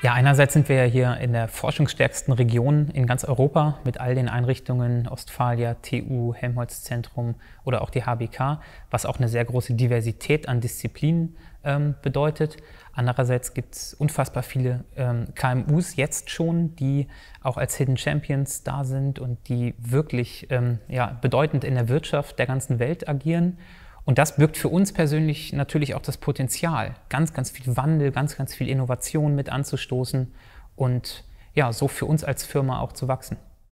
Ja, einerseits sind wir ja hier in der forschungsstärksten Region in ganz Europa mit all den Einrichtungen Ostfalia, TU, Helmholtz-Zentrum oder auch die HBK, was auch eine sehr große Diversität an Disziplinen ähm, bedeutet. Andererseits gibt es unfassbar viele ähm, KMUs jetzt schon, die auch als Hidden Champions da sind und die wirklich ähm, ja, bedeutend in der Wirtschaft der ganzen Welt agieren. Und das birgt für uns persönlich natürlich auch das Potenzial, ganz, ganz viel Wandel, ganz, ganz viel Innovation mit anzustoßen und ja, so für uns als Firma auch zu wachsen.